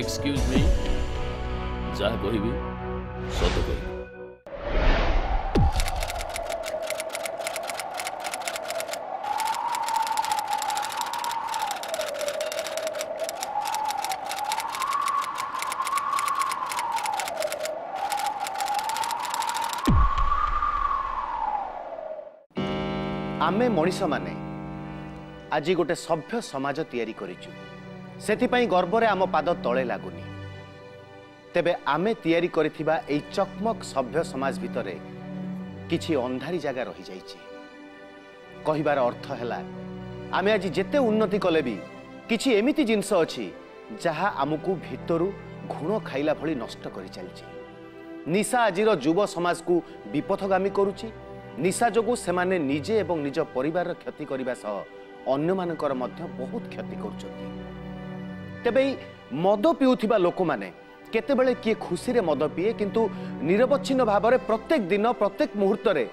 excuse me যাহা কহিবি সত কহিবি ଆମେ ମଣିଷମାନେ ଆଜି ଗୋଟେ ସଭ୍ୟ ସମାଜ ତିଆରି କରିଛୁ ସେଥିପାଇଁ ଗର୍ବରେ ଆମ ପାଦ ତଳେ ଲାଗୁନି ତେବେ ଆମେ ତିଆରି କରିଥିବା ଏଇ ଚକମକ ସଭ୍ୟ ସମାଜ ଭିତରେ କିଛି ଅନ୍ଧାରୀ ଜାଗା ରହିଯାଇଛି କହିବାର ଅର୍ଥ ହେଲା ଆମେ ଆଜି ଯେତେ ଉନ୍ନତି କଲେ ବି କିଛି ଏମିତି ଜିନିଷ ଅଛି ଯାହା ଆମକୁ ଭିତରୁ ଘୁଣ ଖାଇଲା ଭଳି ନଷ୍ଟ କରିଚାଲିଛି ନିଶା ଆଜିର ଯୁବ ସମାଜକୁ ବିପଥଗାମୀ କରୁଛି ନିଶା ଯୋଗୁଁ ସେମାନେ ନିଜେ ଏବଂ ନିଜ ପରିବାରର କ୍ଷତି କରିବା ସହ ଅନ୍ୟମାନଙ୍କର ମଧ୍ୟ ବହୁତ କ୍ଷତି କରୁଛନ୍ତି ତେବେ ଏଇ ମଦ ପିଉଥିବା ଲୋକମାନେ କେତେବେଳେ କିଏ ଖୁସିରେ ମଦ ପିଏ କିନ୍ତୁ ନିରବଚ୍ଛିନ୍ନ ଭାବରେ ପ୍ରତ୍ୟେକ ଦିନ ପ୍ରତ୍ୟେକ ମୁହୂର୍ତ୍ତରେ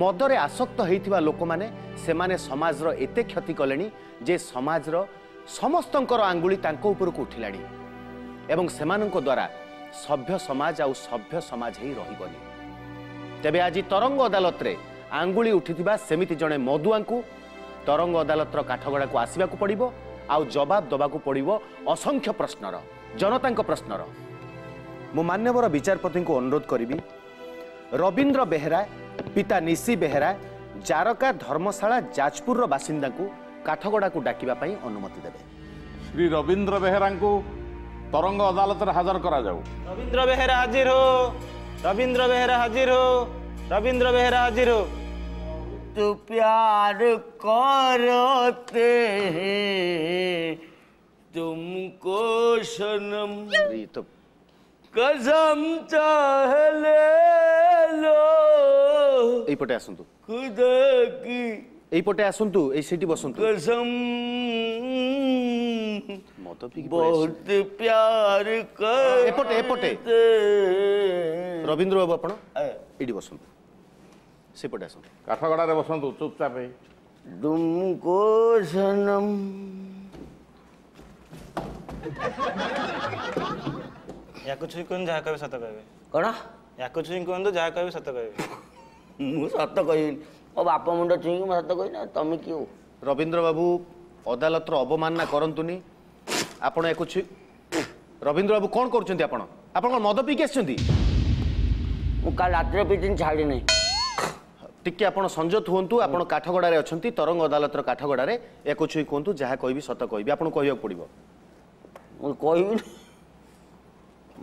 ମଦରେ ଆସକ୍ତ ହୋଇଥିବା ଲୋକମାନେ ସେମାନେ ସମାଜର ଏତେ କ୍ଷତି କଲେଣି ଯେ ସମାଜର ସମସ୍ତଙ୍କର ଆଙ୍ଗୁଳି ତାଙ୍କ ଉପରକୁ ଉଠିଲାଣି ଏବଂ ସେମାନଙ୍କ ଦ୍ୱାରା ସଭ୍ୟ ସମାଜ ଆଉ ସଭ୍ୟ ସମାଜ ହେଇ ରହିବନି ତେବେ ଆଜି ତରଙ୍ଗ ଅଦାଲତରେ ଆଙ୍ଗୁଳି ଉଠିଥିବା ସେମିତି ଜଣେ ମଦୁଆଙ୍କୁ ତରଙ୍ଗ ଅଦାଲତର କାଠଗଡ଼ାକୁ ଆସିବାକୁ ପଡ଼ିବ ଆଉ ଜବାବ ଦେବାକୁ ପଡ଼ିବ ଅସଂଖ୍ୟ ପ୍ରଶ୍ନର ଜନତାଙ୍କ ପ୍ରଶ୍ନର ମୁଁ ମାନ୍ୟବର ବିଚାରପତିଙ୍କୁ ଅନୁରୋଧ କରିବି ରବୀନ୍ଦ୍ର ବେହେରା ପିତା ନିଶି ବେହେରା ଜାରକା ଧର୍ମଶାଳା ଯାଜପୁରର ବାସିନ୍ଦାଙ୍କୁ କାଠଗଡ଼ାକୁ ଡାକିବା ପାଇଁ ଅନୁମତି ଦେବେ ଶ୍ରୀ ରବୀନ୍ଦ୍ର ବେହେରାଙ୍କୁ ତରଙ୍ଗ ଅଦାଲତରେ ହାଜର କରାଯାଉ ରବୀନ୍ଦ୍ର ବେହେରା ହାଜିର ହୋ ରବୀନ୍ଦ୍ର ବେହେରା ହାଜିର ହୋ ରବୀନ୍ଦ୍ର ବେହେରା ହାଜିର ହୋ तो प्यार करते हैं तुमको सनम तो कसम चाहले लो এই পটে আসুন তো খুদা কি এই পটে আসুন তো এই সিটি বসুন তো कसम बहुत प्यार कर এপটে এপটে রবীন্দ্র বাবু আপন এটি বসুন ସେପଟେ ଆସନ୍ତୁ କାଠଗଡ଼ାରେ ବସନ୍ତୁ ଚୁପଚାପ ହେଇ ତୁମକୁ ୟାକୁ ଛୁଇଁ କୁହନ୍ତୁ ଯାହା କହିବେ ସତ କହିବେ କ'ଣ ୟାକୁ ଛୁଇଁ କୁହନ୍ତୁ ଯାହା କହିବେ ସତ କହିବେ ମୁଁ ସତ କହିବିନି ମୋ ବାପ ମୁଣ୍ଡ ଛୁଇଁକି ମୁଁ ସତ କହିନି ଆଉ ତମେ କିଏ ରବୀନ୍ଦ୍ର ବାବୁ ଅଦାଲତର ଅବମାନନା କରନ୍ତୁନି ଆପଣ ୟାକୁ ଛୁଇଁ ରବୀନ୍ଦ୍ର ବାବୁ କ'ଣ କରୁଛନ୍ତି ଆପଣ ଆପଣ କ'ଣ ମଦ ପିଇକି ଆସିଛନ୍ତି ମୁଁ କାଲି ରାତିରେ ପିଇଥିଲି ଛାଡ଼ିନି ଟିକେ ଆପଣ ସଂଯତ ହୁଅନ୍ତୁ ଆପଣ କାଠଗଡ଼ାରେ ଅଛନ୍ତି ତରଙ୍ଗ ଅଦାଲତର କାଠଗଡ଼ାରେ ଏହାକୁ ଛୁଇଁ କୁହନ୍ତୁ ଯାହା କହିବି ସତ କହିବି ଆପଣଙ୍କୁ କହିବାକୁ ପଡ଼ିବ ମୁଁ କହିବି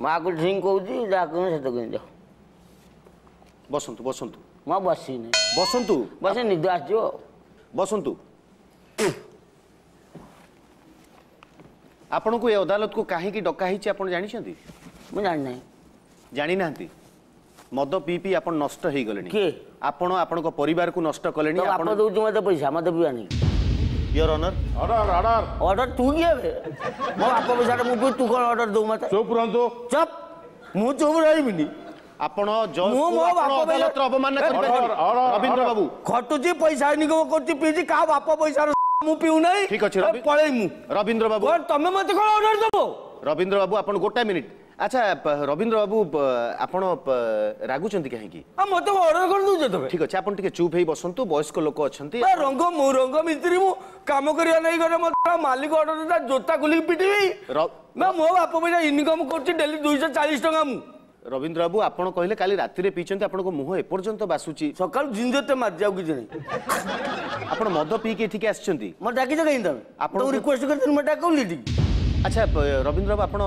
ମାଆକୁ ଛୁଇଁ କହୁଛି ଯାହା କହିବି ସେତ କହିବି ବସନ୍ତୁ ବସନ୍ତୁ ମୁଁ ବସିନି ବସନ୍ତୁ ବସି ନିଦ ଆସିଯିବ ବସନ୍ତୁ ଆପଣଙ୍କୁ ଏ ଅଦାଲତକୁ କାହିଁକି ଡକା ହେଇଛି ଆପଣ ଜାଣିଛନ୍ତି ମୁଁ ଜାଣିନାହିଁ ଜାଣିନାହାନ୍ତି ମଦ ପିଇ ପିଇ ଆପଣ ନଷ୍ଟ ହେଇଗଲେଣି କିଏ ଆପଣ ଆପଣଙ୍କ ପରିବାରକୁ ନଷ୍ଟ କଲେଣି ଆପଣ ଦେଉଛୁ ମୋତେ ପଇସା ମୋତେ ପିଇବାନି your honour order order order ତୁ କିଏ ମୋ ବାପ ପଇସାଟା ମୁଁ ପିଇ ତୁ କ'ଣ ଅର୍ଡର ଦେଉ ମୋତେ ଚୁପ୍ ରୁହନ୍ତୁ ଚୁପ୍ ମୁଁ ଚୁପ୍ ରହିବିନି ଆପଣ ଅଦାଲତର ଅବମାନନା କରିପାରିବେ ରବୀନ୍ଦ୍ର ବାବୁ ଖଟୁଛି ପଇସା ଇନକମ କରୁଛି ପିଇଛି କାହା ବାପ ପଇସାର ମୁଁ ପିଉନାହିଁ ଠିକ ଅଛି ପଳେଇ ମୁଁ ରବୀନ୍ଦ୍ର ବାବୁ ତମେ ମୋତେ କ'ଣ ଅର୍ଡର ଦେବ ରବୀନ୍ଦ୍ର ବାବୁ ଆପଣ ଗୋଟାଏ ମିନିଟ୍ আচ্ছা রবীন্দ্র বাবু আপন রাগুচন্ত কাহিকি মতো অর্ডার করে দৌছ তুমি ঠিক আছে আপন টিকে চুপ হয়ে বসন্তু বয়স্ক লোক অছন্তি রঙ্গ মু রঙ্গ মিস্ত্রি মু কাম করিয়া নাই গরে মতো মালিক অর্ডার দা জোতা খুলিকি পিটিবি না মো বাপ পয়সা ইনকম করছি ডেলি 240 টাকা মু রবীন্দ্র বাবু আপন কহিলে কালি রাতিরে পিচন্তি আপনার মুহ এ পর্যন্ত বাসুচি সকাল জিঞ্জতে মার যাও কিছু নাই আপন মদ পিকে এঠিকে আসছন্তি মো ডাকি যা কাই তুমি আপন রিকোয়েস্ট করতে মো ডাকউলি ঠিক ଆଚ୍ଛା ରବୀନ୍ଦ୍ର ବାବୁ ଆପଣ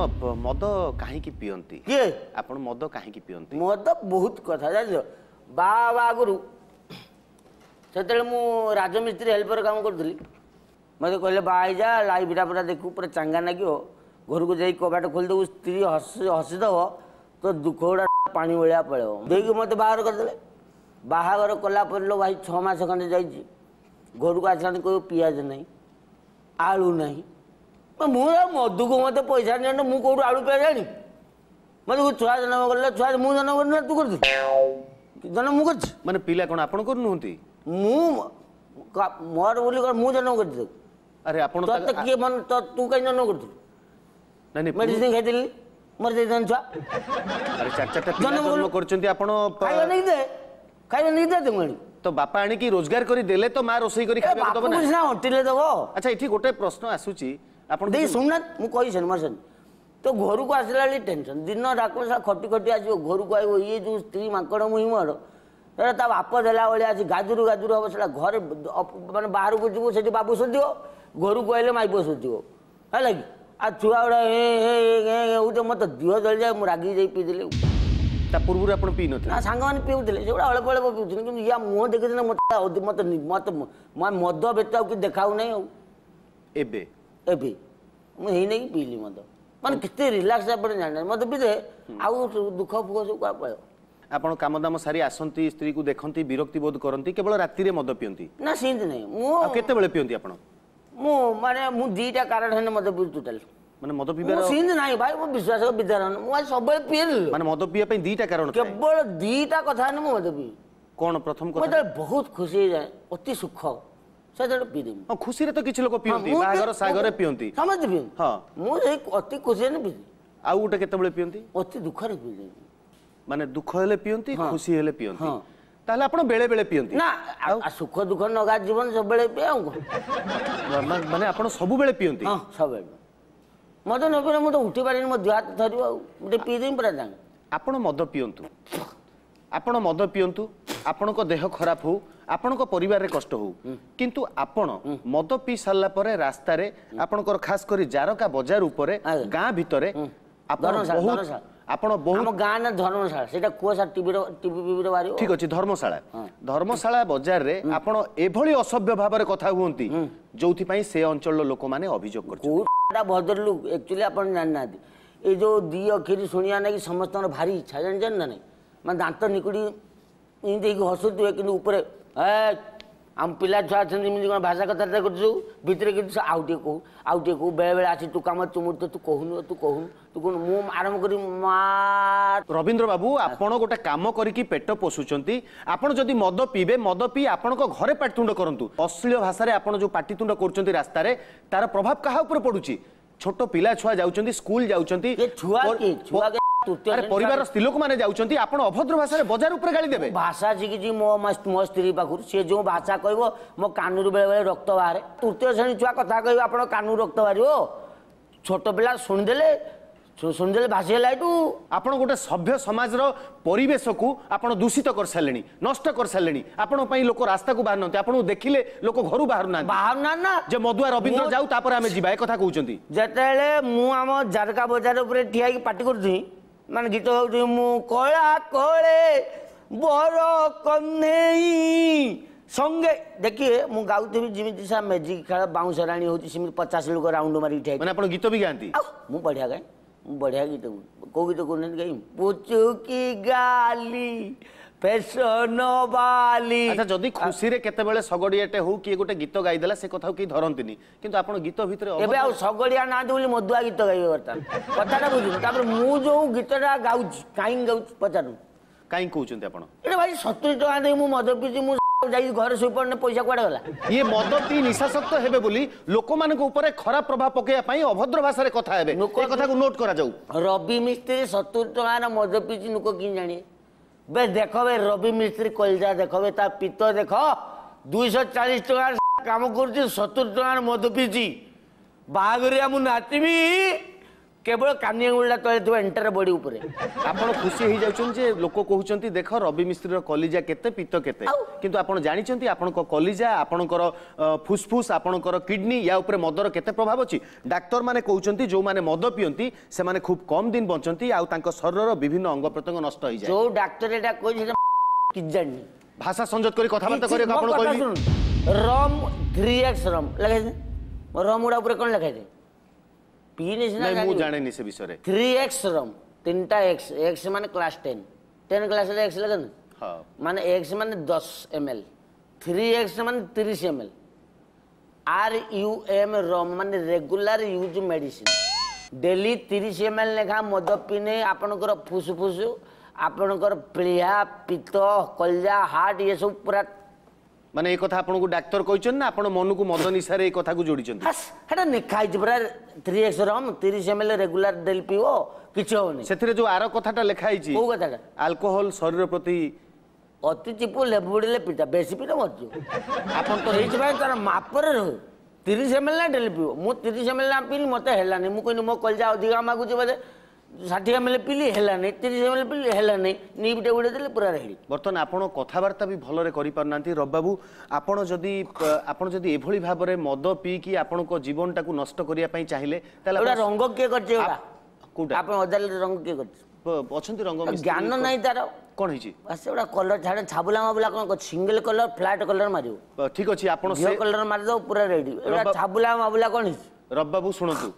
ମଦ କାହିଁକି ପିଅନ୍ତି କିଏ ଆପଣ ମଦ କାହିଁକି ପିଅନ୍ତି ମୋର ତ ବହୁତ କଥା ଜାଣିଛ ବାବା ଆଗରୁ ସେତେବେଳେ ମୁଁ ରାଜମିସ୍ତ୍ରୀ ହେଲ୍ପର କାମ କରୁଥିଲି ମୋତେ କହିଲେ ବା ଆଇଯା ଲାଇଭଟା ପୁରା ଦେଖୁ ପୁରା ଚାଙ୍ଗା ନାଗିବ ଘରକୁ ଯାଇ କବାଟ ଖୋଲିଦେବୁ ସ୍ତ୍ରୀ ହସିଦେବ ତୋ ଦୁଃଖ ଗୁଡ଼ା ପାଣି ଭଳିଆ ପଳେଇବ ଦେଇକି ମୋତେ ବାହାର କରିଦେଲେ ବାହାଘର କଲା ପରେ ଲୋ ଭାଇ ଛଅ ମାସ ଖଣ୍ଡେ ଯାଇଛି ଘରକୁ ଆସିଲାଣି କହିବ ପିଆଜ ନାହିଁ ଆଳୁ ନାହିଁ मुझे मधु को मत पैसा नहीं मुझे कौट पे जानी मत छुआ जन्म कर छुआ मुझ जन्म कर तू कर जन्म मुझे मैंने पिला कौन आप मोर बोली मुझे जन्म कर अरे तू कहीं जन्म कर तो बापा आने रोजगार करी देले तो मार रोसे करी प्रश्न आसूची ଆପଣ ଦେଇ ଶୁଣୁନା ମୁଁ କହିସେନ ମାସେନ ତ ଘରକୁ ଆସିଲା ବେଳେ ଟେନସନ୍ ଦିନ ରାକ ସାରା ଖଟି ଖଟି ଆସିବ ଘରକୁ ଆସିବ ଇଏ ଯେଉଁ ସ୍ତ୍ରୀ ମାଙ୍କଡ଼ ମୁଁ ମୋର ସେଟା ତା ବାପ ଦେଲା ଭଳିଆ ଅଛି ଗାଜୁରୁ ଗାଜୁରୁ ହବ ସେଟା ଘରେ ମାନେ ବାହାରକୁ ଯିବୁ ସେଠି ବାବୁ ଶୁଝିବ ଘରକୁ ଆସିଲେ ମାଇପୁଅ ଶୁଝିବ ହେଲା କି ଆଉ ଛୁଆଗୁଡ଼ା ହେ ହେଉଛି ମୋତେ ଦିଅ ଜଳିଯାଏ ମୁଁ ରାଗିକି ଯାଇ ପିଇଦେଲି ତା ପୂର୍ବରୁ ଆପଣ ପିଇ ନଥିଲେ ନା ସାଙ୍ଗମାନେ ପିଉଥିଲେ ସେଗୁଡ଼ା ଅଳପ ଅଳପ ପିଉଥିଲେ କିନ୍ତୁ ୟା ମୁହଁ ଦେଖିଦେଲେ ମୋତେ ମୋତେ ମୋତେ ମଦ ବେତ ଆଉ କିଛି ଦେଖାହଉ ନାହିଁ ଆଉ ଏବେ ଏବେ ମୁଁ ହେଇନେଇକି ପିଇଲି ମଦ ମାନେ କେତେ ରିଲାକ୍ସ ହେବାରେ ଜାଣିନି ମତେ ପିଦେ ଆଉ ଦୁଃଖ ଫୁଖ ସବୁ କୁଆ ପାଇବ ଆପଣ କାମ ଦାମ ସାରି ଆସନ୍ତି ସ୍ତ୍ରୀକୁ ଦେଖନ୍ତି ବିରକ୍ତି ବୋଧ କରନ୍ତି କେବଳ ରାତିରେ ମଦ ପିଅନ୍ତି ନା ସେମିତି ନାହିଁ ମୁଁ କେତେବେଳେ ପିଅନ୍ତି ଆପଣ ମୁଁ ମାନେ ମୁଁ ଦିଟା କାରଣ ହେଲେ ମଦ ପିଉ ଟୋଟାଲ ମାନେ ମଦ ପିଇବା ସେମିତି ନାହିଁ ଭାଇ ମୁଁ ବିଶ୍ୱାସ ବିଧାନ ମୁଁ ଆଜି ସବୁବେଳେ ପିଏଲି ମାନେ ମଦ ପିଇବା ପାଇଁ ଦିଟା କାରଣ କେବଳ ଦିଟା କଥା ହେଲେ ମୁଁ ମଦ ପିଏ କ'ଣ ପ୍ରଥମ କଥା ବହୁତ ଖୁସି ହେଇଯାଏ ଅତି ସୁଖ ସେତେବେଳେ ପିଇଦେବି ହଁ ଖୁସିରେ ତ କିଛି ଲୋକ ପିଅନ୍ତି ବାହାଘର ସାଗରରେ ପିଅନ୍ତି ସମସ୍ତେ ପିଅନ୍ତି ହଁ ମୁଁ ସେଇ ଅତି ଖୁସିରେ ପିଇଦେବି ଆଉ ଗୋଟେ କେତେବେଳେ ପିଅନ୍ତି ଅତି ଦୁଃଖରେ ପିଇଦେବି ମାନେ ଦୁଃଖ ହେଲେ ପିଅନ୍ତି ଖୁସି ହେଲେ ପିଅନ୍ତି ତାହେଲେ ଆପଣ ବେଳେ ବେଳେ ପିଅନ୍ତି ନା ଆଉ ସୁଖ ଦୁଃଖ ନଗା ଜୀବନ ସବୁବେଳେ ପିଏ ଆଉ ମାନେ ଆପଣ ସବୁବେଳେ ପିଅନ୍ତି ହଁ ସବୁବେଳେ ମଦ ନ ପିଇଲେ ମୁଁ ତ ଉଠି ପାରିନି ମୋ ଦେହ ହାତ ଧରିବ ଆଉ ଗୋଟେ ପିଇଦେବି ପୁରା ଜାଣେ ଆପଣ ମଦ ପିଅନ୍ତୁ ଆପଣ ମଦ ପିଅନ୍ତୁ ଆପଣଙ୍କ ଦେହ ଖରାପ ହଉ ଆପଣଙ୍କ ପରିବାରରେ କଷ୍ଟ ହଉ କିନ୍ତୁ ଆପଣ ମଦ ପିଇ ସାରିଲା ପରେ ରାସ୍ତାରେ ଆପଣଙ୍କର ଖାସ କରି ଜାରକା ବଜାର ଉପରେ ଗାଁ ଭିତରେ ଆପଣ ଆପଣ ବହୁତ ଗାଁ ନା ଧର୍ମଶାଳା ସେଇଟା କୁହ ସାର୍ ଟିଭିର ଟିଭି ଫିଭିର ବାହାରିବ ଠିକ ଅଛି ଧର୍ମଶାଳା ଧର୍ମଶାଳା ବଜାରରେ ଆପଣ ଏଭଳି ଅସଭ୍ୟ ଭାବରେ କଥା ହୁଅନ୍ତି ଯୋଉଥିପାଇଁ ସେ ଅଞ୍ଚଳର ଲୋକମାନେ ଅଭିଯୋଗ କରୁଛନ୍ତି ଭଦ୍ରଲୋକ ଆକ୍ଚୁଆଲି ଆପଣ ଜାଣିନାହାନ୍ତି ଏଇ ଯୋଉ ଦି ଅକ୍ଷରି ଶୁଣିବା ନାକି ସମସ୍ତଙ୍କର ଭାରି ଇଚ୍ଛା ଜାଣିଛନ୍ତି ନା ନାହିଁ ମାନେ ଦାନ୍ତ ନିକୁଡ଼ି ଏମିତି ହେଇକି ହସୁଥିବେ କିନ୍ତୁ ଉପରେ ଏ ଆମ ପିଲା ଛୁଆ ଅଛନ୍ତି ଏମିତି କ'ଣ ଭାଷା କଥାବାର୍ତ୍ତା କରୁଛୁ ଭିତରେ କିନ୍ତୁ ଆଉ ଟିକେ କହୁ ଆଉ ଟିକେ କହୁ ବେଳେବେଳେ ଆସି ତୁ କାମ ତୁ ମୋର ତୁ କହୁନୁ ତୁ କହୁନୁ ତୁ କ'ଣ ମୁଁ ଆରମ୍ଭ କରି ମା ରବୀନ୍ଦ୍ର ବାବୁ ଆପଣ ଗୋଟେ କାମ କରିକି ପେଟ ପୋଷୁଛନ୍ତି ଆପଣ ଯଦି ମଦ ପିଇବେ ମଦ ପିଇ ଆପଣଙ୍କ ଘରେ ପାଟିତୁଣ୍ଡ କରନ୍ତୁ ଅଶ୍ଳୀଳ ଭାଷାରେ ଆପଣ ଯେଉଁ ପାଟିତୁଣ୍ଡ କରୁଛନ୍ତି ରାସ୍ତାରେ ତାର ପ୍ରଭାବ କାହା ଉପରେ ପଡ଼ୁଛି ଛୋଟ ପିଲା ଛୁଆ ଯାଉଛନ୍ତି ସ୍କୁଲ ଯାଉଛନ୍ତି ପରିବାର ସ୍ତ୍ରୀ ଲୋକମାନେ ଯାଉଛନ୍ତି ଆପଣ ଅଭଦ୍ର ଭାଷାରେ ବଜାର ଉପରେ ଗାଳି ଦେବେ ଭାଷା ଶିଖିଛି ମୋ ମୋ ସ୍ତ୍ରୀ ପାଖରୁ ସିଏ ଯେଉଁ ଭାଷା କହିବ ମୋ କାନୁରୁ ବେଳେବେଳେ ରକ୍ତ ବାହାରେ ତୃତୀୟ ଶ୍ରେଣୀ ଛୁଆ କଥା କହିବ ଆପଣ କାନୁରୁ ରକ୍ତ ବାହାରିବ ଛୋଟ ପିଲା ଶୁଣିଦେଲେ ଶୁଣିଦେଲେ ଭାସିଗଲା ଏଠୁ ଆପଣ ଗୋଟେ ସଭ୍ୟ ସମାଜର ପରିବେଶକୁ ଆପଣ ଦୂଷିତ କରିସାରିଲେଣି ନଷ୍ଟ କରିସାରିଲେଣି ଆପଣଙ୍କ ପାଇଁ ଲୋକ ରାସ୍ତାକୁ ବାହାରୁନାହାନ୍ତି ଆପଣଙ୍କୁ ଦେଖିଲେ ଲୋକ ଘରୁ ବାହାରୁନାହାନ୍ତି ବାହାରୁନାହାନ୍ତି ନା ଯେ ମଦୁଆ ରବୀନ୍ଦ୍ର ଯାଉ ତାପରେ ଆମେ ଯିବା ଏ କଥା କହୁଛନ୍ତି ଯେତେବେଳେ ମୁଁ ଆମ ଜାରକା ବଜାର ଉପରେ ଠିଆ ହେଇକି ପାଟି କରୁଛି ମାନେ ଗୀତ ଗାଉଛି ମୁଁ କଳା କଳେ ବର କହ୍ନେଇ সঙ্গে দেখিয়ে মু গাউথিবি যেমিতি সা ম্যাজিক খেলা বাউঁশ রাণী হচ্ছে সেমিতি পচাশ লোক রাউন্ড মারি ঠিয়া মানে আপনার গীত বি গাঁতি মু বঢ়িয়া গায়ে ବଢ଼ିଆ ଗୀତ କେଉଁ ଗୀତ କହୁନାହାନ୍ତି କାହିଁ ପୁଚୁକି ଗାଲି ଫେସନ ଆଚ୍ଛା ଯଦି ଖୁସିରେ କେତେବେଳେ ଶଗଡ଼ିଆଟେ ହଉ କିଏ ଗୋଟେ ଗୀତ ଗାଇଦେଲା ସେ କଥାକୁ କେହି ଧରନ୍ତିନି କିନ୍ତୁ ଆପଣ ଗୀତ ଭିତରେ ଏବେ ଆଉ ଶଗଡ଼ିଆ ନାହାନ୍ତି ବୋଲି ମଦୁଆ ଗୀତ ଗାଇବେ ବର୍ତ୍ତମାନ କଥାଟା ବୁଝୁଛି ତାପରେ ମୁଁ ଯେଉଁ ଗୀତଟା ଗାଉଛି କାହିଁକି ଗାଉଛି ପଚାରୁ କାହିଁକି କହୁଛନ୍ତି ଆପଣ ଏଇଟା ଭାଇ ସତୁରି ଟଙ୍କା ଦେଇ ମୁଁ ମଦ ପିଉଛି ମୁଁ যাই ঘরে শুয়ে পয়সা কুয়াড়ে গলা ইয়ে মদ পি নিশাসক্ত হেবে বলি লোকমানক উপরে খারাপ প্রভাব পকাইয়া পাই অভদ্র ভাষায় কথা হেবে এই কথাকু নোট করা যাও রবি মিস্ত্রি 70 টাকার মদ পিছি লোক কি জানি বে দেখবে রবি মিস্ত্রি কলজা দেখবে তা পিত দেখ 240 টাকার কাম করছি 70 টাকার মদ পিছি বাহাগরিয়া মু নাচিবি কেবল কানিয়া গুড়া তলে থাকা এন্টার বডি উপরে আপন খুশি হয়ে যাচ্ছেন যে লোক কহুচন্তি দেখ রবি মিস্ত্রির কলিজা কেতে পিত্ত কেতে কিন্তু আপন জানিছন্তি আপনক কলিজা আপনকৰ ফুসফুস আপনকৰ কিডনি ইয়া উপরে মদৰ কেতে প্ৰভাৱ আছে ডাক্তৰ মানে কহুচন্তি যো মানে মদ পিয়ন্তি সেমানে খুব কম দিন বঞ্চন্তি আৰু তাংক শৰীৰৰ বিভিন্ন অংগ প্ৰত্যঙ্গ নষ্ট হৈ যায় যো ডাক্তৰ এটা কৈছে কি জানি ভাষা সংযত কৰি কথাবাৰ্তা কৰি আপন কইলি ৰম 3x ৰম লগাই ৰম উড়া উপরে কোন লগাই ପିଇ ସିନା ନାଇଁ ମୁଁ ଜାଣିନି ସେ ବିଷୟରେ ଥ୍ରୀ ଏକ୍ସ ରମ୍ ତିନିଟା ଏକ୍ସ ଏକ୍ସ ମାନେ କ୍ଲାସ୍ ଟେନ୍ ଟେନ୍ କ୍ଲାସ୍ରେ ଏକ୍ସ ଲେଖନ୍ତି ମାନେ ଏକ୍ସ ମାନେ ଦଶ ଏମ୍ ଏଲ୍ থ্রি এক্স মানে তিরিশ M L R U M rum মানে রেগুলার ইউজ মেডিসিন ডেলি তিরিশ এম এল লেখা মদ পিনে আপনার ফুসফুস আপনার প্লিহা পিত্ত কলজা হার্ট এসব পুরা মানে এই কথা আপনার ডাক্তার কইছেন না আপনার মনকু মদ নিশারে এই কথাকু যোড়িছেন হাস হেটা নেখা হইছে পরা 3x rum 30 ml regular daily পিও কিছু হওনি সেতিরে যে আর কথাটা লেখা হইছে কোন কথাটা অ্যালকোহল শরীর প্রতি অতি চিপু লেবুড়িলে পিটা বেশি পিটা মরজু আপন তো হইছে ভাই তার মাপরে রহ 30 ml ডেল পিও মু 30 ml না পিনি মতে হেলানি মু কইনি মো কলজা অধিক মাগুছি বলে ষাঠিয়ে এম এল এ ପିଲି ହେଲାନି ତିରିଶ ଏମ୍ ଏଲ୍ ଏ ପିଲି ହେଲାନି ନିପ୍ଟା ଉଡ଼େଇ ଦେଲେ ପୁରା ରେଡ଼ି ବର୍ତ୍ତମାନ ଆପଣ କଥାବାର୍ତ୍ତା ବି ଭଲରେ କରିପାରୁନାହାନ୍ତି ରବାବୁ ଆପଣ ଯଦି ଆପଣ ଯଦି ଏଭଳି ଭାବରେ ମଦ ପିଇକି ଆପଣଙ୍କ ଜୀବନଟାକୁ ନଷ୍ଟ କରିବା ପାଇଁ ଚାହିଁଲେ ତାହେଲେ ଗୋଟେ ରଙ୍ଗ କିଏ କରିଛି କୋଉଟା ଆପଣ ଅଦାଲତରେ ରଙ୍ଗ କିଏ କରିଛି ଅଛନ୍ତି ରଙ୍ଗ ଜ୍ଞାନ ନାହିଁ ତାର କ'ଣ ହେଇଛି ବାସ୍ ଗୋଟେ କଲର ଛାଡ଼ ଛାବୁଲା ମାବୁଲା କ'ଣ ସିଙ୍ଗଲ କଲର ଫ୍ଲାଟ୍ କଲର ମାରିବ ଠିକ୍ ଅଛି ଆପଣ କଲର ମାରିଦେବ ପୁରା ରେଡ଼ି ଛାବୁଲା ମାବୁଲା କ'ଣ ହେଇଛି ରବାବୁ ଶୁଣନ୍ତୁ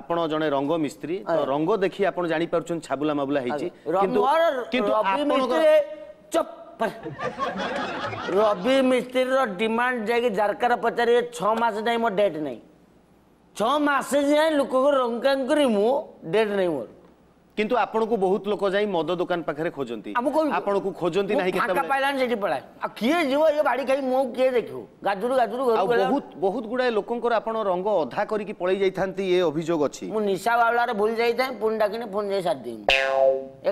ଆପଣ ଜଣେ ରଙ୍ଗ ମିସ୍ତ୍ରୀ ତ ରଙ୍ଗ ଦେଖି ଆପଣ ଜାଣିପାରୁଛନ୍ତି ଛାବୁଲା ମାବୁଲା ହେଇଛି କିନ୍ତୁ କିନ୍ତୁ ରବି ମିସ୍ତ୍ରୀର ଡିମାଣ୍ଡ ଯାଇକି ଜାରକାର ପଚାରିବେ ଛଅ ମାସ ଯାଏଁ ମୋ ଡେଟ୍ ନାହିଁ ଛଅ ମାସ ଯାଏଁ ଲୋକଙ୍କୁ ରଙ୍ଗାଙ୍କରି ମୁଁ ଡେଟ୍ ନାହିଁ ମୋର কিন্তু ଆପଣଙ୍କୁ ବହୁତ ଲୋକ ଯାଇ ମଦ ଦୋକାନ ପାଖରେ ଖୋଜନ୍ତି ଆପଣଙ୍କୁ ଖୋଜନ୍ତି ନାହିଁ କେତେବେଳେ ପାଇଲାନି ସେଠି ପଳାଏ ଆଉ କିଏ ଯିବ ଏ ବାଡ଼ି ଖାଇ ମୁଁ କିଏ ଦେଖିବୁ ଗାଜୁରୁ ଗାଜୁରୁ ଆଉ ବହୁତ ବହୁତ ଗୁଡ଼ାଏ ଲୋକଙ୍କର ଆପଣ ରଙ୍ଗ ଅଧା କରିକି ପଳେଇ ଯାଇଥାନ୍ତି ଏ ଅଭିଯୋଗ ଅଛି ମୁଁ ନିଶା ବାଉଳାରେ ଭୁଲି ଯାଇଥାଏ ପୁଣି ଡାକିନି ପୁଣି ଯାଇ ସାରିଦେବି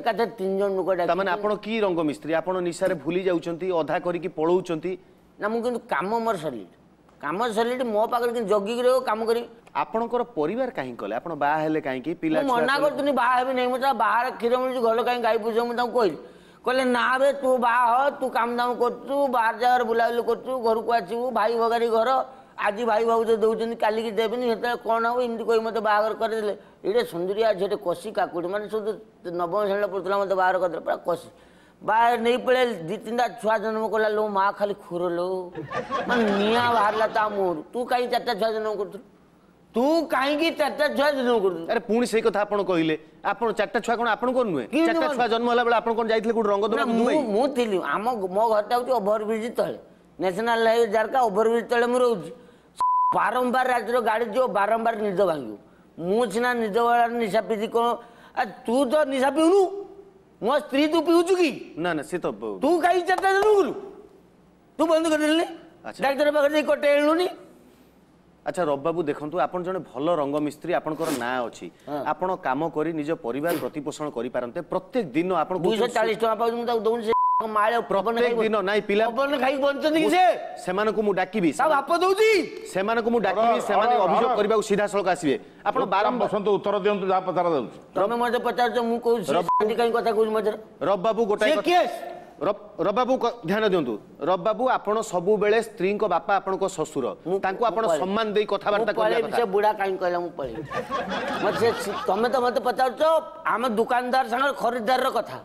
ଏକାଥରେ ତିନି ଜଣ ଲୋକ ଡାକି ତାମାନେ ଆପଣ କି ରଙ୍ଗ ମିସ୍ତ୍ରୀ ଆପଣ ନିଶାରେ ଭୁଲି ଯାଉଛନ୍ତି ଅଧା କରିକି ପଳଉଛନ୍ତି ନା ମୁଁ କିନ୍ତୁ କାମ ମୋର ସରିଲି কাম সরিলে মো পাখে কিন্তু জগিকি রহ কাম করি আপনার পরিবার কাহি কলে আপনার বাহা হলে কাহি পিলা মনা করতুনি বাহা হবি নাই মতো বাহার ক্ষীর মিলুছি ঘর কাহি গাই পুজো মু তাকে কইলি কলে না বে তু বাহা হ তু কাম দাম করছু বাহার জায়গার বুলাবুলি করছু ঘরকু আসিবু ভাই ভগারি ঘর আজি ভাই ভাউজ দৌছেন কালিকি দেবেনি সেতবে কোণ হব এমনি কই মতো বাহার করেদেলে এটা সুন্দরিয়া ঝিয়ে কষি কাকুটি মানে শুধু নবম শ্রেণীটা পড়ুলা মতো বাহার করেদেলে পুরা কষি বাইরে নেই পড়ে দুই তিনটা जन्म জন্ম করলো মা খালি খুরলো নিয়া বাহারলা তা মোর তু কাই চারটা छुआ জন্ম करतो তু কাইকি চারটা ছুয়া জন্ম করু আরে পুনি সেই কথা আপন কইলে আপন চারটা ছুয়া কোন আপন কোন নুয়ে চারটা ছুয়া জন্ম হলা বেলা আপন কোন যাইতলে কোন রঙ্গ দুবাই মু মু থিলি আম মো ঘরটা হচ্ছে ব্রিজ তলে ন্যাশনাল হাইওয়ে জারকা ব্রিজ তলে মু রহুছি বারম্বার রাজ্যর গাড়ি যো বারম্বার নিজ ভাঙিব মু সিনা নিদ নিশা পিদি কোন আর তু তো নিশা পিউনু હું આ સ્ત્રી તું પીવું છું કી ના ના સીતો તું કઈ ચર્ચા નતું કરું તું બંધ કરી ને ଡାକ୍ତର ପାଖରେ ଯାଇ କଟେଇ ଆଣିଲୁନି আচ্ছা, আচ্ছা রববাবু দেখন্তু আপন জনে ভালো রঙ্গ মিস্ত্রি আপনকর না অছি আপন কাম করি নিজ পরিবার প্রতিপোষণ করি পারন্তে প্রত্যেক দিন আপন 240 টাকা পাউছ মু তা দউন ମାଳେ ପ୍ରବନ ଦିନ ନାଇଁ ପିଲା ପ୍ରବନ ଖାଇକି ବଞ୍ଚନ୍ତି କି ସେ ସେମାନଙ୍କୁ ମୁଁ ଡାକିବି ତା ବାପ ଦଉଛି ସେମାନଙ୍କୁ ମୁଁ ଡାକିବି ସେମାନେ ଅଭିଯୋଗ କରିବାକୁ ସିଧା ସଳଖ ଆସିବେ ଆପଣ ବାରମ୍ ବସନ୍ତ ଉତ୍ତର ଦିଅନ୍ତୁ ଯାହା ପଚାରା ଯାଉଛି ତମେ ମଧ୍ୟ ପଚାରୁଛ ମୁଁ କହୁଛି କାହିଁ କଥା କହୁଛି ମଝିରେ ରବାବୁ ଗୋଟାଏ କେସ୍ ରବାବୁ ଧ୍ୟାନ ଦିଅନ୍ତୁ ରବାବୁ ଆପଣ ସବୁବେଳେ ସ୍ତ୍ରୀଙ୍କ ବାପା ଆପଣଙ୍କ ଶ୍ୱଶୁର ତାଙ୍କୁ ଆପଣ ସମ୍ମାନ ଦେଇ କଥାବାର୍ତ୍ତା କହିବେ ସେ ବୁଢା କାହିଁ କହିଲା ମୁଁ ପଳେଇବି ତମେ ତ ମତେ ପଚାରୁଛ ଆମ ଦୋକାନଦାର ସାଙ୍ଗରେ ଖରିଦ୍ଦାରର କଥା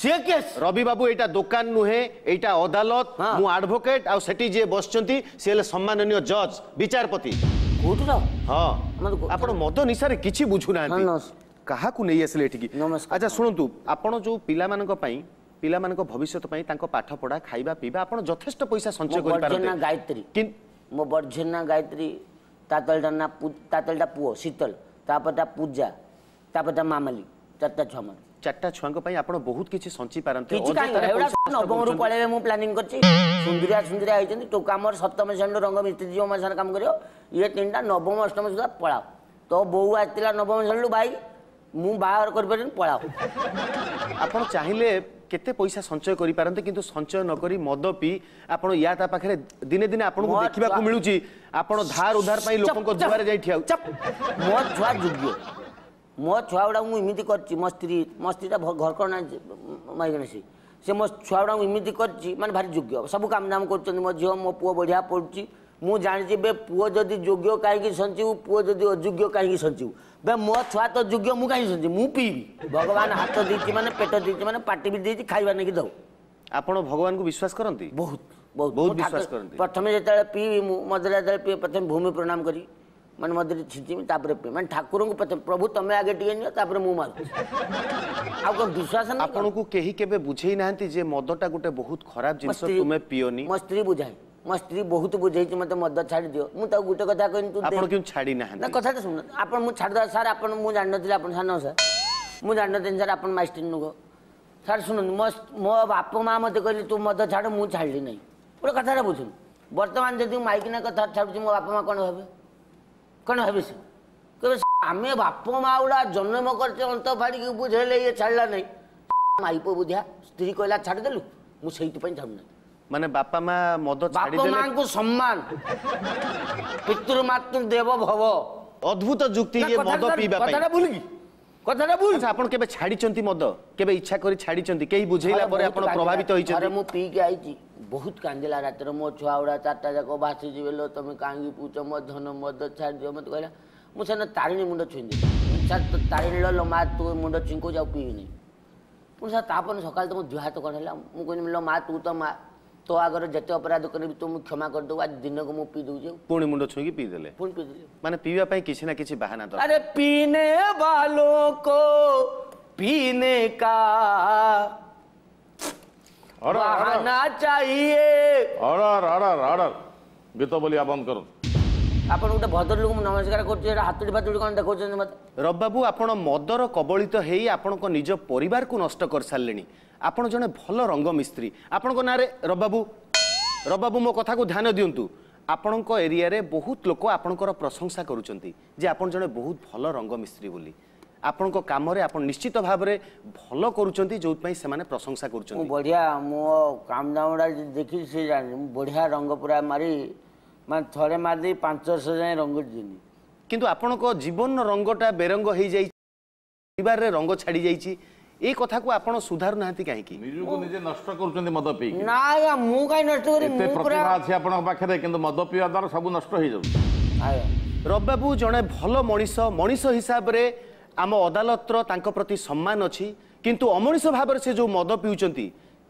ସିଏ କେସ୍ ରବି ବାବୁ ଏଇଟା ଦୋକାନ ନୁହେଁ ଏଇଟା ଅଦାଲତ ମୁଁ ଆଡଭୋକେଟ ଆଉ ସେଠି ଯିଏ ବସିଛନ୍ତି ସିଏ ହେଲେ ସମ୍ମାନନୀୟ ଜଜ୍ ବିଚାରପତି କୋଉଠୁ ହଁ ଆପଣ ମଦ ନିଶାରେ କିଛି ବୁଝୁନାହାନ୍ତି କାହାକୁ ନେଇ ଆସିଲେ ଏଠିକି ଆଚ୍ଛା ଶୁଣନ୍ତୁ ଆପଣ ଯୋଉ ପିଲାମାନଙ୍କ ପାଇଁ ପିଲାମାନଙ୍କ ଭବିଷ୍ୟତ ପାଇଁ ତାଙ୍କ ପାଠପଢ଼ା ଖାଇବା ପିଇବା ଆପଣ ଯଥେଷ୍ଟ ପଇସା ସଞ୍ଚୟ କରିପାରନ୍ତି ଗାୟତ୍ରୀ ମୋ ବର୍ଝନା ଗାୟତ୍ରୀ ତା ତଳଟା ନା ତା ତଳଟା ପୁଅ ଶୀତଲ ତାପରଟା ପୂଜା ତାପରଟା ମାମାଲି ଚାରିଟା ଛୁଆମାନେ চারটা ছুয়াঙ্ক পাই আপন বহুত কিছু সঞ্চি পারন্তে কিছু কাই এগুলা নবমরু পড়াইবে মু প্ল্যানিং করছি সুন্দরিয়া সুন্দরিয়া হইছেন তো কামর সপ্তম শ্রেণীর রঙ্গ মিস্ত্রি জীব আমার সাথে কাম করিও ইয়ে তিনটা নবম অষ্টম সুদ্ধা পড়াও তো বউ আসছিলা নবম শ্রেণীর ভাই মু বাহার করিপারি পড়াও আপন চাইলে কেতে পয়সা সঞ্চয় করি পারন্তে কিন্তু সঞ্চয় নকরি মদ পি আপন ইয়া তা পাখরে দিনে দিনে আপন দেখিবাকু মিলুচি আপন ধার উধার পাই লোকଙ୍କ দুয়ারে যাই মো ছুয়া যোগ্য ମୋ ଛୁଆଗୁଡ଼ାକୁ ମୁଁ ଏମିତି କରିଛି ମୋ ସ୍ତ୍ରୀ ମୋ ସ୍ତ୍ରୀଟା ଘରକରଣା ମାଇଗଣ ସେ ସେ ମୋ ଛୁଆଗୁଡ଼ାଙ୍କୁ ଏମିତି କରିଛି ମାନେ ଭାରି ଯୋଗ୍ୟ ସବୁ କାମଦାମ କରୁଛନ୍ତି ମୋ ଝିଅ ମୋ ପୁଅ ବଢ଼ିଆ ପଡ଼ୁଛି ମୁଁ ଜାଣିଛି ବେ ପୁଅ ଯଦି ଯୋଗ୍ୟ କାହିଁକି ସଞ୍ଚିବୁ ପୁଅ ଯଦି ଅଯୋଗ୍ୟ କାହିଁକି ସଞ୍ଚିବୁ ବେ ମୋ ଛୁଆ ତ ଯୋଗ୍ୟ ମୁଁ କାହିଁକି ସଞ୍ଚିବି ମୁଁ ପିଇବି ଭଗବାନ ହାତ ଦେଇଛି ମାନେ ପେଟ ଦେଇଛି ମାନେ ପାଟି ବି ଦେଇଛି ଖାଇବା ନେଇକି ଦେଉ ଆପଣ ଭଗବାନଙ୍କୁ ବିଶ୍ୱାସ କରନ୍ତି ବହୁତ ବହୁତ ବହୁତ ବିଶ୍ୱାସ କରନ୍ତି ପ୍ରଥମେ ଯେତେବେଳେ ପିଇବି ମୁଁ ମଦରେ ଯେତେବେଳେ ପିଏ ପ୍ରଥମେ ଭୂମି ପ୍ରଣାମ କରିବି ମାନେ ମଝିରେ ଛିଞ୍ଚିମି ତାପରେ ପିଇ ମାନେ ଠାକୁରଙ୍କୁ ପଚାର ପ୍ରଭୁ ତମେ ଆଗେ ଟିକେ ନିଅ ତାପରେ ମୁଁ ମାରୁଛି ଆଉ କଣ ବିଶ୍ୱାସ ନାହିଁ ଆପଣଙ୍କୁ କେହି କେବେ ବୁଝେଇ ନାହାନ୍ତି ଯେ ମଦଟା ଗୋଟେ ବହୁତ ଖରାପ ଜିନିଷ ତୁମେ ପିଓନି ମୋ ସ୍ତ୍ରୀ ବୁଝାଏ ମୋ ସ୍ତ୍ରୀ ବହୁତ ବୁଝେଇଛି ମୋତେ ମଦ ଛାଡ଼ି ଦିଅ ମୁଁ ତାକୁ ଗୋଟେ କଥା କହିନି ତୁ ଆପଣ କେଉଁ ଛାଡ଼ି ନାହାନ୍ତି ନା କଥାଟା ଶୁଣ ଆପଣ ମୁଁ ଛାଡ଼ିଦେବା ସାର୍ ଆପଣ ମୁଁ ଜାଣିନଥିଲି ଆପଣ ସାର୍ ନ ସାର୍ ମୁଁ ଜାଣିନଥିଲି ସାର୍ ଆପଣ ମାଇଷ୍ଟ୍ରି ନୁହ ସାର୍ ଶୁଣନ୍ତୁ ମୋ ମୋ ବାପା ମାଆ ମୋତେ କହିଲେ ତୁ ମଦ ଛାଡ଼ ମୁଁ ଛାଡ଼ିଲି ନାହିଁ ଗୋଟେ କଥାଟା ବୁଝୁନି ବର୍ତ୍ତମାନ ଯଦି ମୁଁ ମାଇକିନା କଥା ଛାଡ଼ୁଛି ମୋ ବାପା ମାଆ କ'ଣ ଭାବେ କ'ଣ ଭାବିଛୁ କହିବେ ଆମେ ବାପ ମା ଗୁଡ଼ା ଜନ୍ମ କରିଛେ ଅନ୍ତ ଫାଡ଼ିକି ବୁଝେଇଲେ ଇଏ ଛାଡ଼ିଲା ନାହିଁ ମାଇପ ବୁଧିଆ ସ୍ତ୍ରୀ କହିଲା ଛାଡ଼ିଦେଲୁ ମୁଁ ସେଇଥିପାଇଁ ଛାଡ଼ୁନାହିଁ ମାନେ ବାପା ମା ମଦ ବାପା ମାଙ୍କୁ ସମ୍ମାନ ପିତୃମାତୃ ଦେବ ଭବ ଅଦ୍ଭୁତ ଯୁକ୍ତି ଇଏ ମଦ ପିଇବା ପାଇଁ କଥାଟା ଭୁଲିକି କଥାଟା ଭୁଲ ଆପଣ କେବେ ଛାଡ଼ିଛନ୍ତି ମଦ କେବେ ଇଚ୍ଛା କରି ଛାଡ଼ିଛନ୍ତି କେହି ବୁଝେଇଲା ପରେ ଆପଣ ପ୍ରଭାବିତ ହେଇଛନ୍ତି ମୁଁ ପିଇକି ଆଇଛି ବହୁତ କାନ୍ଦିଲା ରାତିରେ ମୋ ଛୁଆ ଗୁଡ଼ା ଚାରିଟା ଯାକ ଭାସିଯିବେ ଲୋ ତୁମେ କାହିଁକି ପୁଛ ମୋ ଧନ ମଦ ଛାଡ଼ିଦିଅ ମୋତେ କହିଲା ମୁଁ ସେଦିନ ତାରିଣୀ ମୁଣ୍ଡ ଛୁଇଁଦେଲି ସାର୍ ତାରିଣୀ ଲୋ ମା ତୁ ମୁଣ୍ଡ ଛିଙ୍କଉଛି ଯାଉ ପିଇବିନି ପୁଣି ସାର୍ ତାପରେ ସକାଳେ ତୁମ ଦେହ ହାତ କ'ଣ ହେଲା ମୁଁ କହିଲି ଲୋ ମା ତୁ ତ ମା ତୋ ଆଗରେ ଯେତେ ଅପରାଧ କରିବି ତୁ ମୁଁ କ୍ଷମା କରିଦେବୁ ଆଜି ଦିନକୁ ମୁଁ ପିଇ ଦେଉଛି ପୁଣି ମୁଣ୍ଡ ଛୁଇଁକି ପିଇଦେଲେ ପୁଣି ପିଇଦେଲି ମାନେ ପିଇବା ପାଇଁ କିଛି ନା କିଛି ବାହାନା ତ ଆରେ ପିନେ ବାଲୋ କୋ ପିଇନେ କା बहाना चाहिए অর্ডার অর্ডার অর্ডর গীত বলিয়া বন্ধ করুন ଆପଣ ଗୋଟେ ଭଦ୍ର ଲୋକଙ୍କୁ ନମସ୍କାର କରୁଛି ଏଇଟା ହାତୁଡ଼ି ଫାତୁଡ଼ି କ'ଣ ଦେଖାଉଛନ୍ତି ମୋତେ ରବାବୁ ଆପଣ ମଦର କବଳିତ ହେଇ ଆପଣଙ୍କ ନିଜ ପରିବାରକୁ ନଷ୍ଟ କରିସାରିଲେଣି ଆପଣ ଜଣେ ଭଲ ରଙ୍ଗମିସ୍ତ୍ରୀ ଆପଣଙ୍କ ନାଁରେ ରବାବୁ ରବାବୁ ମୋ କଥାକୁ ଧ୍ୟାନ ଦିଅନ୍ତୁ ଆପଣଙ୍କ ଏରିଆରେ ବହୁତ ଲୋକ ଆପଣଙ୍କର ପ୍ରଶଂସା କରୁଛନ୍ତି ଯେ ଆପଣ ଜଣେ ବହୁତ ଭଲ ରଙ୍ଗମିସ୍ତ୍ରୀ ବୋଲି ଆପଣଙ୍କ କାମରେ ଆପଣ ନିଶ୍ଚିତ ଭାବରେ ଭଲ କରୁଛନ୍ତି ଯେଉଁଥିପାଇଁ ସେମାନେ ପ୍ରଶଂସା କରୁଛନ୍ତି ବଢ଼ିଆ ମୋ କାମଦାମଟା ଦେଖିକି ସେ ଜାଣିଛି ମୁଁ ବଢ଼ିଆ ରଙ୍ଗ ପୁରା ମାରି ମାନେ ଥରେ ମାରିଦେଇ ପାଞ୍ଚଶହ ଯାଏଁ ରଙ୍ଗୁଛିନି କିନ୍ତୁ ଆପଣଙ୍କ ଜୀବନର ରଙ୍ଗଟା ବେରଙ୍ଗ ହେଇଯାଇଛି ପରିବାରରେ ରଙ୍ଗ ଛାଡ଼ି ଯାଇଛି এই কথা কো আপন সুধার নাহাতি কাহিকি নিজকু নিজে নষ্ট করছেন মদ পি না আয়া মু কাই নষ্ট করি মু পুরা আছে আপন পাখরে কিন্তু মদ পিয়া দ্বারা সব নষ্ট হই যাবে রব বাবু জনে ভালো মনিষ মনিষ হিসাবরে ଆମ ଅଦାଲତର ତାଙ୍କ ପ୍ରତି ସମ୍ମାନ ଅଛି କିନ୍ତୁ ଅମଣିଷ ଭାବରେ ସେ ଯେଉଁ ମଦ ପିଉଛନ୍ତି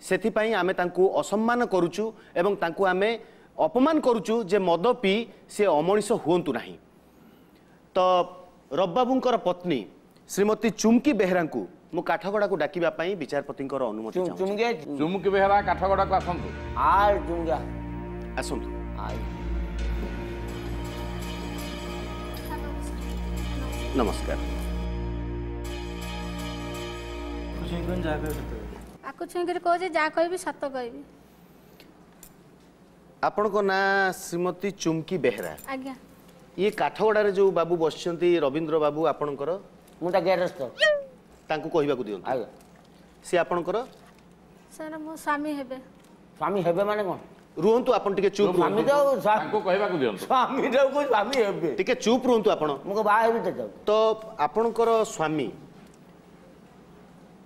ସେଥିପାଇଁ ଆମେ ତାଙ୍କୁ ଅସମ୍ମାନ କରୁଛୁ ଏବଂ ତାଙ୍କୁ ଆମେ ଅପମାନ କରୁଛୁ ଯେ ମଦ ପିଇ ସେ ଅମଣିଷ ହୁଅନ୍ତୁ ନାହିଁ ତ ରବବାବୁଙ୍କର ପତ୍ନୀ ଶ୍ରୀମତୀ ଚୁମ୍କି ବେହେରାଙ୍କୁ ମୁଁ କାଠଗଡ଼ାକୁ ଡାକିବା ପାଇଁ ବିଚାରପତିଙ୍କର ଅନୁମତି ଚୁମ୍କି ବେହେରା କାଠଗଡ଼ାକୁ ଆସନ୍ତୁ ଆସନ୍ତୁ ନମସ୍କାର ଛୁଇଁ କହିନି ଯାହା କହିବି ସତ ଆକୁ ଛୁଇଁକିରି କହୁଛି ଯାହା କହିବି ସତ କହିବି ଆପଣଙ୍କ ନାଁ ଶ୍ରୀମତୀ ଚୁମ୍କି ବେହେରା ଆଜ୍ଞା ଇଏ କାଠଗଡ଼ାରେ ଯେଉଁ ବାବୁ ବସିଛନ୍ତି ରବୀନ୍ଦ୍ର ବାବୁ ଆପଣଙ୍କର ମୁଁ ତା ଗ୍ୟାରେସ୍ତ ତାଙ୍କୁ କହିବାକୁ ଦିଅନ୍ତୁ ଆଜ୍ଞା ସିଏ ଆପଣଙ୍କର ସାର୍ ମୋ ସ୍ୱାମୀ ହେବେ ସ୍ୱାମୀ ହେବେ ମାନେ କ'ଣ ରୁହନ୍ତୁ ଆପଣ ଟିକେ ଚୁପ୍ ସ୍ୱାମୀ ତାଙ୍କୁ କହିବାକୁ ଦିଅନ୍ତୁ ସ୍ୱାମୀ ସ୍ୱାମୀ ହେବେ ଟିକେ ଚୁପ୍ ରୁହନ୍ତୁ ଆପଣ ମୁଁ ବାହା ହେବି ତ ଆପଣଙ୍କର ସ୍ୱାମୀ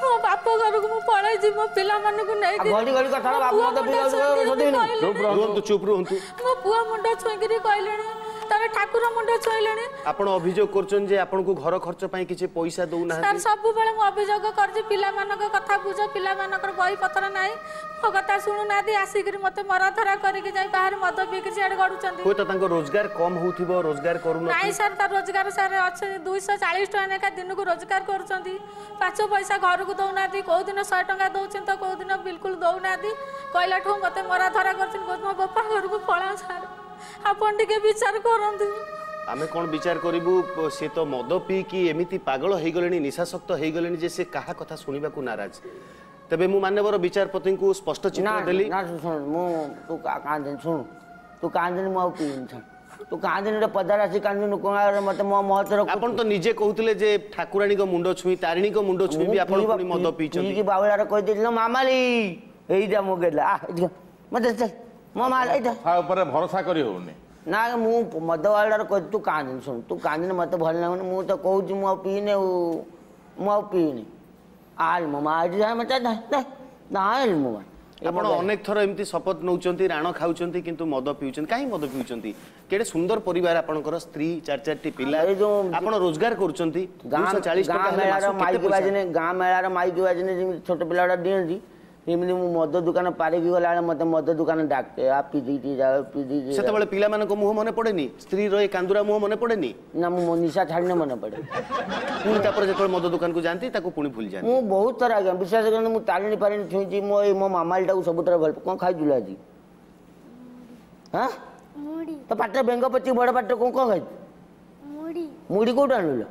ମୋ ବାପ ଘରକୁ ମୁଁ ପଳେଇଛି ମୋ ପିଲାମାନଙ୍କୁ ନେଇକି ଘଡ଼ି ଘଡ଼ି କଥା ବାପ ମୋତେ ବୁଝାଉଛୁ ଶୁଣିବିନି ଚୁପ୍ ରୁହନ୍ତୁ ଚୁପ୍ ରୁହନ୍ତୁ ମୋ ପୁଅ ମୁଣ୍ଡ ଛୁଇଁକିରି କହିଲେଣି तारे ठाकुर मुंड छैलेनि आपण अभिजोग करछन जे आपण को घर खर्च पई किछे पैसा दउ ना सर सब बले म अभिजोग कर जे पिला मानक कथा बुझो पिला मानक कर बई पत्र नै फगता सुनु ना दी आसी कर मते मराधरा थरा कर के जाय बाहर मद पी के गडु चंदी को त रोजगार कम होथिबो रोजगार करू न सर त रोजगार सर अछ 240 टका ने दिन को रोजगार कर चंदी पाछो पैसा घर को दउ ना दी को दिन 100 टका दउ छिन त को दिन बिल्कुल दउ ना दी कयला ठो मते मरा थरा कर बप्पा घर को फळा सर আপন টিকে বিচার করন্তু ଆମେ କ'ଣ ବିଚାର କରିବୁ ସେ ତ ମଦ ପିଇକି ଏମିତି ପାଗଳ ହେଇଗଲେଣି ନିଶାସକ୍ତ ହେଇଗଲେଣି ଯେ ସେ କାହା କଥା ଶୁଣିବାକୁ ନାରାଜ ତେବେ ମୁଁ ମାନ୍ୟବର ବିଚାରପତିଙ୍କୁ ସ୍ପଷ୍ଟ ଚିତ୍ର ଦେଲି ମୁଁ ତୁ କାନ୍ଦିନି ଶୁଣୁ ତୁ କାନ୍ଦିନି ମୁଁ ଆଉ ପିଇନି ତୁ କାନ୍ଦିନି ଗୋଟେ ପଦାରେ ଆସି କାନ୍ଦିନୁ କ'ଣ ମତେ ମୋ ମହତର ଆପଣ ତ ନିଜେ କହୁଥିଲେ ଯେ ଠାକୁରାଣୀଙ୍କ ମୁଣ୍ଡ ଛୁଇଁ ତାରିଣୀଙ୍କ ମୁଣ୍ଡ ଛୁଇଁ ବି ଆପଣ ପୁଣି ମଦ ପିଇଛନ୍ତି ବାଉଳାର କହିଦେଇଥିଲେ ମାମାଲି ଏଇଟା ମୁଁ ଗେଲା ମତେ ମୋ ମାଲ ତା ଉପରେ ଭରସା କରି କରିହେଉନି ନା ମୁଁ ମଦ ଅର୍ଡ଼ର କରି ତୁ କାନ୍ଦିନି ଶୁଣୁ ତୁ କାନ୍ଦିନି ମୋତେ ଭଲ ଲାଗୁନି ମୁଁ ତ କହୁଛି ମୁଁ ଆଉ ପିଇନି ଆଉ ମୁଁ ଆଉ ପିଇନି ଆଲ୍ ମୋ ମା ଆଜି ଯାହା ମୋତେ ନାଇଁ ମୋ ମା ଆପଣ ଅନେକ ଥର ଏମିତି ଶପଥ ନେଉଛନ୍ତି ରାଣ ଖାଉଛନ୍ତି କିନ୍ତୁ ମଦ ପିଉଛନ୍ତି କାହିଁ ମଦ ପିଉଛନ୍ତି କେଡ଼େ ସୁନ୍ଦର ପରିବାର ଆପଣଙ୍କର ସ୍ତ୍ରୀ ଚାରି ଚାରିଟି ପିଲା ଆପଣ ରୋଜଗାର କରୁଛନ୍ତି ଗାଁ ମେଳାର ମାଇକି ବାଜିନେ ଗାଁ ମେଳାର ମାଇକି ବାଜିନେ ଯେମିତି ଛୋଟ ପିଲାଗୁଡ଼ା ଦିଅନ୍ତି ଏମିତି ମୁଁ ମଦ ଦୋକାନ ପାରିକି ଗଲାବେଳେ ମୋତେ ମଦ ଦୋକାନ ଡାକେ ଆ ପିଜିକି ଯାଅ ପିଜିକି ସେତେବେଳେ ପିଲାମାନଙ୍କ ମୁହଁ ମନେ ପଡ଼େନି ସ୍ତ୍ରୀର ଏ କାନ୍ଦୁରା ମୁହଁ ମନେ ପଡ଼େନି ନା ମୁଁ ନିଶା ଛାଡ଼ିନେ ମନେ ପଡ଼େ ପୁଣି ତାପରେ ଯେତେବେଳେ ମଦ ଦୋକାନକୁ ଯାଆନ୍ତି ତାକୁ ପୁଣି ଭୁଲି ଯାଆନ୍ତି ମୁଁ ବହୁତ ଥର ଆଜ୍ଞା ବିଶ୍ୱାସ କରନ୍ତୁ ମୁଁ ତାରିଣୀ ଫାରିଣୀ ଛୁଇଁଛି ମୋ ଏଇ ମୋ ମାମାଲିଟାକୁ ସବୁଥର ଭଲ କ'ଣ ଖାଇଥିଲୁ ଆଜି ହଁ ତ ପାଟିରେ ବେଙ୍ଗ ପଚିକି ବଡ଼ ପାଟିରେ କ'ଣ କ'ଣ ଖାଇଛୁ ମୁଢ଼ି କୋଉଠୁ ଆଣିଲୁ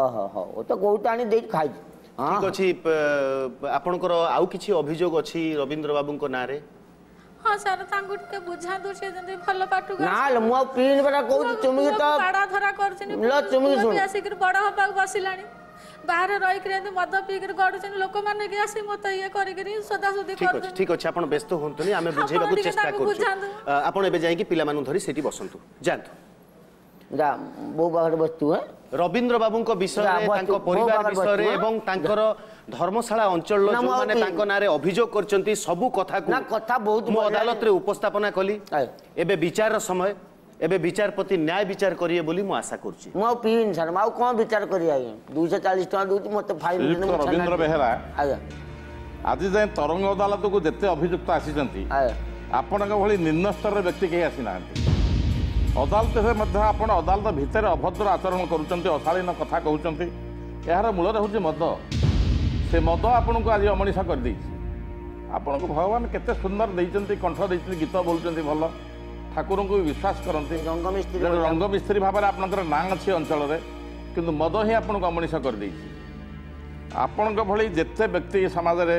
ଓହୋ ହଉ ତ କୋଉଠୁ ଆଣି ଦେଇକି ଖାଇଛୁ ଠିକ୍ ଅଛି ଆପଣଙ୍କର ଆଉ କିଛି ଅଭିଯୋଗ ଅଛି ରବୀନ୍ଦ୍ର ବାବୁଙ୍କ ନାଁରେ ହଁ ସାର୍ ତାଙ୍କୁ ଟିକେ ବୁଝାନ୍ତୁ ସେ ଯେମିତି ଭଲ ପାଠକୁ ନା ଲୋ ମୁଁ ଆଉ ପିନ୍ ପରା କହୁଛି ଚୁମିକି ତ ପାଡ଼ା ଧରା କରୁଛନ୍ତି ଲୋ ଚୁମିକି ଶୁଣ ଆସିକିରି ବଡ଼ ହବାକୁ ବସିଲାଣି ବାହାରେ ରହିକିରି ଏମିତି ମଦ ପିଇକିରି ଗଡ଼ୁଛନ୍ତି ଲୋକମାନେ କି ଆସି ମୋତେ ଇଏ କରିକିରି ସୋଦାସୁଦି କରୁଛନ୍ତି ଠିକ୍ ଅଛି ଆପଣ ବ୍ୟସ୍ତ ହୁଅନ୍ତୁନି ଆମେ ବୁଝେଇବାକୁ ଚେଷ୍ଟା କରୁଛୁ ଆପଣ ଏବେ ଯାଇକି ପିଲାମାନଙ୍କୁ ଧରି ସେଠି ବସନ୍ତୁ ଯାଆନ୍ତୁ ଯା ବୋଉ ପାଖରେ ବସିଥିବୁ রবীন্দ্র বাবুঙ্ক বিষয়ে তাঙ্ক পরিবার বিষয়ে এবং তাঙ্কর ধর্মশালা অঞ্চল মানে তাঙ্ক নাঁরে অভিযোগ করছেন সবু কথা কথা বহুত মু আদালতরে উপস্থাপনা কলি এবে বিচারর সময় এবে বিচারপতি ন্যায় বিচার করিয়ে বলি মু আশা করছি মু পিন স্যার মু কোন বিচার করি আগে 240 টাকা দউতি মতে ফাইন রবীন্দ্র বেহেরা আজ্ঞা আজি যায় তরঙ্গ আদালতকু যেতে অভিযুক্ত আসিছেন আপনার ভাই নিম্ন স্তরের ব্যক্তি কে আসি না ଅଦାଲତ ଅଦାଲତରେ ମଧ୍ୟ ଆପଣ ଅଦାଲତ ଭିତରେ ଅଭଦ୍ର ଆଚରଣ କରୁଛନ୍ତି ଅଶାଳୀନ କଥା କହୁଛନ୍ତି ଏହାର ମୂଳରେ ହେଉଛି ମଦ ସେ ମଦ ଆପଣଙ୍କୁ ଆଜି ଅମଣିଷ କରିଦେଇଛି ଆପଣଙ୍କୁ ଭଗବାନ କେତେ ସୁନ୍ଦର ଦେଇଛନ୍ତି କଣ୍ଠ ଦେଇଛନ୍ତି ଗୀତ ବୋଲୁଛନ୍ତି ଭଲ ଠାକୁରଙ୍କୁ ବି ବିଶ୍ୱାସ କରନ୍ତି ରଙ୍ଗମିସ୍ତ୍ରୀ ରଙ୍ଗମିସ୍ତ୍ରୀ ଭାବରେ ଆପଣଙ୍କର ନାଁ ଅଛି ଅଞ୍ଚଳରେ କିନ୍ତୁ ମଦ ହିଁ ଆପଣଙ୍କୁ ଅମଣିଷ କରିଦେଇଛି ଆପଣଙ୍କ ଭଳି ଯେତେ ବ୍ୟକ୍ତି ସମାଜରେ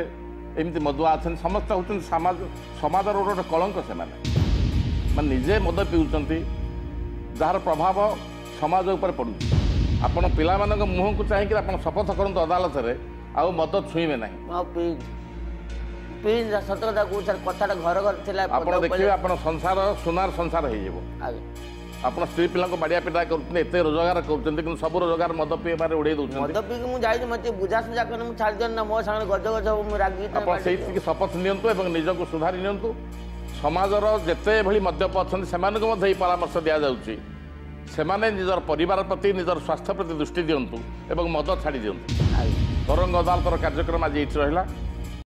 ଏମିତି ମଦୁଆ ଅଛନ୍ତି ସମସ୍ତେ ହେଉଛନ୍ତି ସମାଜ ସମାଜର ଗୋଟେ ଗୋଟେ କଳଙ୍କ ସେମାନେ ମାନେ ନିଜେ ମଦ ପିଉଛନ୍ତି ଯାହାର ପ୍ରଭାବ ସମାଜ ଉପରେ ପଡ଼ୁଛି ଆପଣ ପିଲାମାନଙ୍କ ମୁହଁକୁ ଚାହିଁକି ଆପଣ ଶପଥ କରନ୍ତୁ ଅଦାଲତରେ ଆଉ ମଦ ଛୁଇଁବେ ନାହିଁ ସତ କଥା କହୁଛି ସାର୍ କଥାଟା ଘର ଘର ଥିଲା ଆପଣ ଦେଖିବେ ଆପଣ ସଂସାର ସୁନାର ସଂସାର ହେଇଯିବ ଆପଣ ସ୍ତ୍ରୀ ପିଲାଙ୍କୁ ବାଡ଼ିଆ ପିଟା କରୁଛନ୍ତି ଏତେ ରୋଜଗାର କରୁଛନ୍ତି କିନ୍ତୁ ସବୁ ରୋଜଗାର ମଦ ପିଇବାରେ ଉଡ଼େଇ ଦେଉଛନ୍ତି ମଦ ପିଇକି ମୁଁ ଯାଇଛି ମୋତେ ବୁଝାସୁଝା କଲେ ମୁଁ ଛାଡ଼ିଦିଅନ୍ତି ନା ମୋ ସାଙ୍ଗରେ ଗଜ ଗଜ ମୁଁ ରାଗି ଆପଣ ସେଇଥିକି ଶପଥ ନିଅନ୍ତୁ ଏବଂ ନିଜକୁ ସୁଧାରି ନିଅନ୍ତୁ ସମାଜର ଯେତେ ଭଳି ମଦ୍ୟପ ଅଛନ୍ତି ସେମାନଙ୍କୁ ମଧ୍ୟ ଏହି ପରାମର୍ଶ ଦିଆଯାଉଛି ସେମାନେ ନିଜର ପରିବାର ପ୍ରତି ନିଜର ସ୍ୱାସ୍ଥ୍ୟ ପ୍ରତି ଦୃଷ୍ଟି ଦିଅନ୍ତୁ ଏବଂ ମଦ ଛାଡ଼ି ଦିଅନ୍ତୁ ତରଙ୍ଗ ଅଦାଲତର କାର୍ଯ୍ୟକ୍ରମ ଆଜି ଏଇଠି ରହିଲା